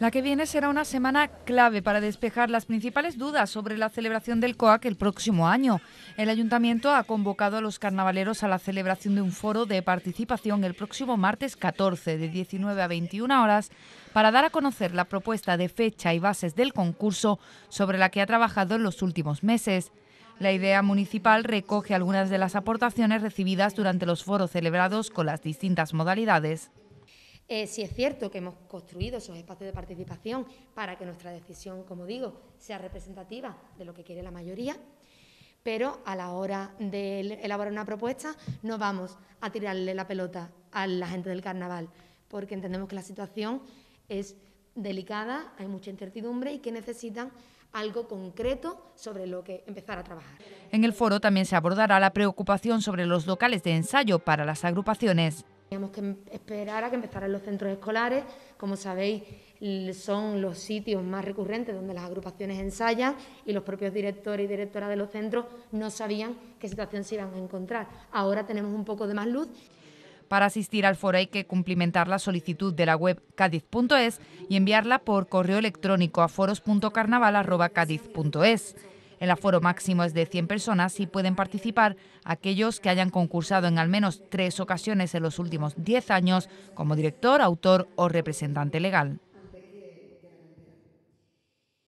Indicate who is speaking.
Speaker 1: La que viene será una semana clave para despejar las principales dudas sobre la celebración del COAC el próximo año. El ayuntamiento ha convocado a los carnavaleros a la celebración de un foro de participación el próximo martes 14 de 19 a 21 horas para dar a conocer la propuesta de fecha y bases del concurso sobre la que ha trabajado en los últimos meses. La idea municipal recoge algunas de las aportaciones recibidas durante los foros celebrados con las distintas modalidades.
Speaker 2: Eh, si es cierto que hemos construido esos espacios de participación para que nuestra decisión, como digo, sea representativa de lo que quiere la mayoría, pero a la hora de elaborar una propuesta no vamos a tirarle la pelota a la gente del carnaval, porque entendemos que la situación es delicada, hay mucha incertidumbre y que necesitan algo concreto sobre lo que empezar a trabajar.
Speaker 1: En el foro también se abordará la preocupación sobre los locales de ensayo para las agrupaciones.
Speaker 2: Teníamos que esperar a que empezaran los centros escolares. Como sabéis, son los sitios más recurrentes donde las agrupaciones ensayan y los propios directores y directoras de los centros no sabían qué situación se iban a encontrar. Ahora tenemos un poco de más luz.
Speaker 1: Para asistir al foro hay que cumplimentar la solicitud de la web cádiz.es y enviarla por correo electrónico a foros.carnaval@cadiz.es. El aforo máximo es de 100 personas y pueden participar aquellos que hayan concursado en al menos tres ocasiones en los últimos 10 años como director, autor o representante legal.